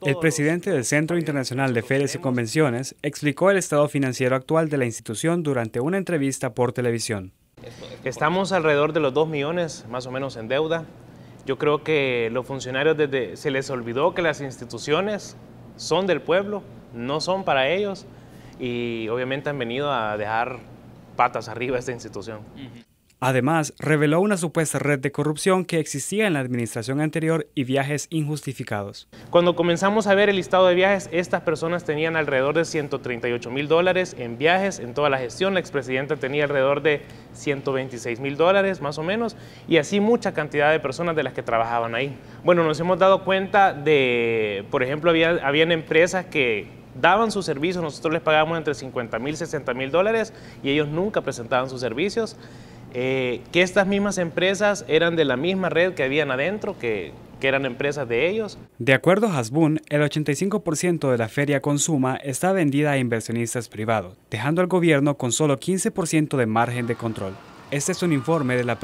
El presidente del Centro Internacional de Ferias y Convenciones explicó el estado financiero actual de la institución durante una entrevista por televisión. Estamos alrededor de los 2 millones más o menos en deuda. Yo creo que los funcionarios desde, se les olvidó que las instituciones son del pueblo, no son para ellos y obviamente han venido a dejar patas arriba esta institución. Además, reveló una supuesta red de corrupción que existía en la administración anterior y viajes injustificados. Cuando comenzamos a ver el listado de viajes, estas personas tenían alrededor de 138 mil dólares en viajes en toda la gestión. La expresidenta tenía alrededor de 126 mil dólares, más o menos, y así mucha cantidad de personas de las que trabajaban ahí. Bueno, nos hemos dado cuenta de, por ejemplo, había, habían empresas que daban sus servicios, nosotros les pagábamos entre 50 mil 60 mil dólares y ellos nunca presentaban sus servicios. Eh, que estas mismas empresas eran de la misma red que habían adentro, que, eran empresas de ellos. De acuerdo a Hasbun, el 85% de la feria Consuma está vendida a inversionistas privados, dejando al gobierno con solo 15% de margen de control. Este es un informe de la